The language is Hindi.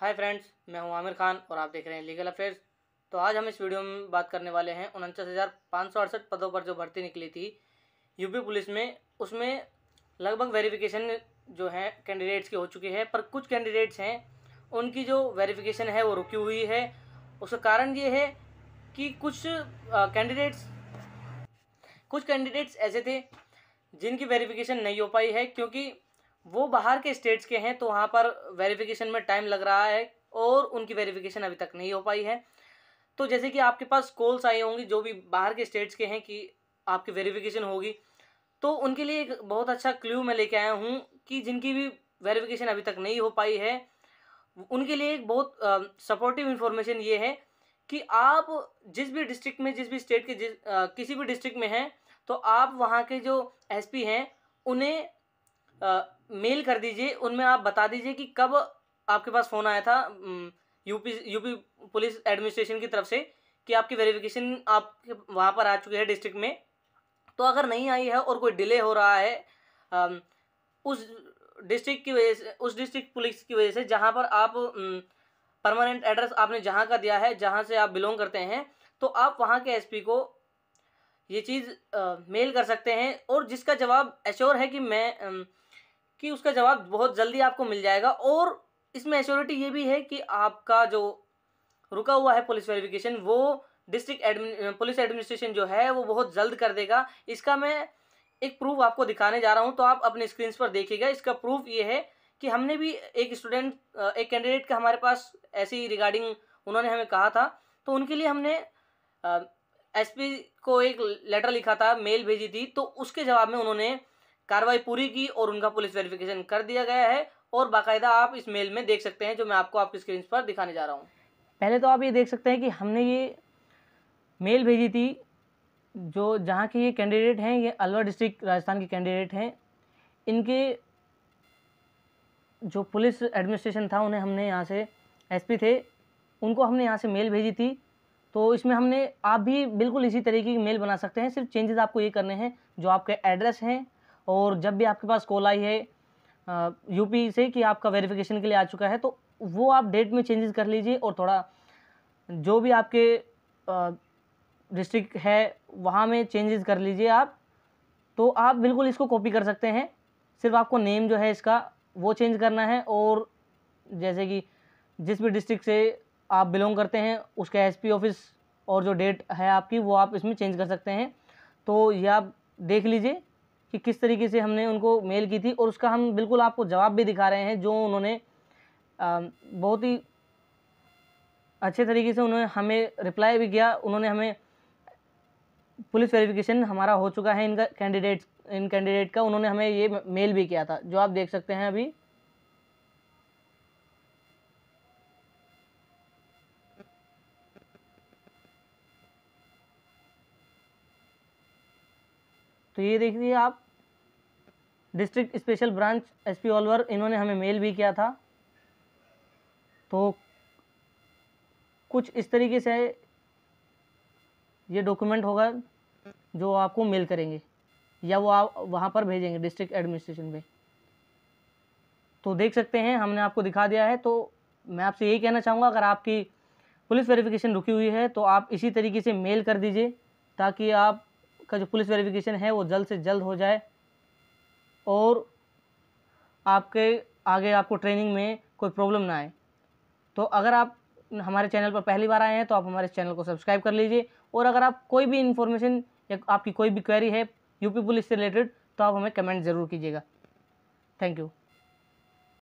हाय फ्रेंड्स मैं हूं आमिर खान और आप देख रहे हैं लीगल अफेयर्स तो आज हम इस वीडियो में बात करने वाले हैं उनचास पदों पर जो भर्ती निकली थी यूपी पुलिस में उसमें लगभग वेरिफिकेशन जो है कैंडिडेट्स की हो चुकी है पर कुछ कैंडिडेट्स हैं उनकी जो वेरिफिकेशन है वो रुकी हुई है उसका कारण ये है कि कुछ कैंडिडेट्स कुछ कैंडिडेट्स ऐसे थे जिनकी वेरिफिकेशन नहीं हो पाई है क्योंकि वो बाहर के स्टेट्स के हैं तो वहाँ पर वेरिफिकेशन में टाइम लग रहा है और उनकी वेरिफिकेशन अभी तक नहीं हो पाई है तो जैसे कि आपके पास कॉल्स आई होंगी जो भी बाहर के स्टेट्स के हैं कि आपकी वेरिफिकेशन होगी तो उनके लिए एक बहुत अच्छा क्ल्यू मैं लेके आया हूँ कि जिनकी भी वेरिफिकेशन अभी तक नहीं हो पाई है उनके लिए एक बहुत सपोर्टिव इन्फॉर्मेशन ये है कि आप जिस भी डिस्ट्रिक्ट में जिस भी स्टेट के जिस आ, किसी भी डिस्ट्रिक्ट में हैं तो आप वहाँ के जो एसपी हैं उन्हें मेल कर दीजिए उनमें आप बता दीजिए कि कब आपके पास फ़ोन आया था यूपी यूपी पुलिस एडमिनिस्ट्रेशन की तरफ से कि आपकी वेरिफिकेशन आप वहाँ पर आ चुकी है डिस्ट्रिक्ट में तो अगर नहीं आई है और कोई डिले हो रहा है उस डिस्ट्रिक्ट की वजह से उस डिस्ट्रिक्ट पुलिस की वजह से जहाँ पर आप परमानेंट एड्रेस आपने जहाँ का दिया है जहाँ से आप बिलोंग करते हैं तो आप वहाँ के एसपी को ये चीज़ मेल कर सकते हैं और जिसका जवाब एश्योर है कि मैं कि उसका जवाब बहुत जल्दी आपको मिल जाएगा और इसमें एश्योरिटी ये भी है कि आपका जो रुका हुआ है पुलिस वेरिफिकेशन वो डिस्ट्रिक्ट एडमिन पुलिस एडमिनिस्ट्रेशन जो है वो बहुत जल्द कर देगा इसका मैं एक प्रूफ आपको दिखाने जा रहा हूँ तो आप अपने स्क्रीन पर देखिएगा इसका प्रूफ ये है कि हमने भी एक स्टूडेंट एक कैंडिडेट का हमारे पास ऐसी रिगार्डिंग उन्होंने हमें कहा था तो उनके लिए हमने एसपी को एक लेटर लिखा था मेल भेजी थी तो उसके जवाब में उन्होंने कार्रवाई पूरी की और उनका पुलिस वेरिफिकेशन कर दिया गया है और बाकायदा आप इस मेल में देख सकते हैं जो मैं आपको आपकी स्क्रीन पर दिखाने जा रहा हूँ पहले तो आप ये देख सकते हैं कि हमने ये मेल भेजी थी जो जहाँ के ये कैंडिडेट हैं ये अलवर डिस्ट्रिक्ट राजस्थान के कैंडिडेट हैं इनके जो पुलिस एडमिनिस्ट्रेशन था उन्हें हमने यहाँ से एसपी थे उनको हमने यहाँ से मेल भेजी थी तो इसमें हमने आप भी बिल्कुल इसी तरीके की मेल बना सकते हैं सिर्फ चेंजेस आपको ये करने हैं जो आपके एड्रेस हैं और जब भी आपके पास कॉल आई है यूपी से कि आपका वेरिफिकेशन के लिए आ चुका है तो वो आप डेट में चेंजेस कर लीजिए और थोड़ा जो भी आपके डिस्ट्रिक्ट है वहाँ में चेंजेस कर लीजिए आप तो आप बिल्कुल इसको कॉपी कर सकते हैं सिर्फ आपको नेम जो है इसका वो चेंज करना है और जैसे कि जिस भी डिस्ट्रिक्ट से आप बिलोंग करते हैं उसका एसपी ऑफिस और जो डेट है आपकी वो आप इसमें चेंज कर सकते हैं तो ये आप देख लीजिए कि किस तरीके से हमने उनको मेल की थी और उसका हम बिल्कुल आपको जवाब भी दिखा रहे हैं जो उन्होंने बहुत ही अच्छे तरीके से उन्होंने हमें रिप्लाई भी किया उन्होंने हमें पुलिस वेरिफिकेशन हमारा हो चुका है इनका कैंडिडेट इन कैंडिडेट का उन्होंने हमें ये मेल भी किया था जो आप देख सकते हैं अभी तो ये देख लीजिए आप district special branch S P Alwar इन्होंने हमें मेल भी किया था तो कुछ इस तरीके से ये डॉक्यूमेंट होगा जो आपको मेल करेंगे या वो आप वहाँ पर भेजेंगे डिस्ट्रिक्ट एडमिनिस्ट्रेशन में तो देख सकते हैं हमने आपको दिखा दिया है तो मैं आपसे यही कहना चाहूँगा अगर आपकी पुलिस वेरिफिकेशन रुकी हुई है तो आप इसी तरीके से मेल कर दीजिए ताकि आप का जो पुलिस वेरिफिकेशन है वो जल्द से जल्द हो जाए और आपके आगे आपको ट्रेनिंग में कोई प्रॉब्लम ना आए तो अगर आप हमारे चैनल पर पहली बार आए हैं तो आप हमारे चैनल को सब्सक्राइब कर लीजिए और अगर आप कोई भी इन्फॉर्मेशन या आपकी कोई भी क्वेरी है यूपी पुलिस से रिलेटेड तो आप हमें कमेंट ज़रूर कीजिएगा थैंक यू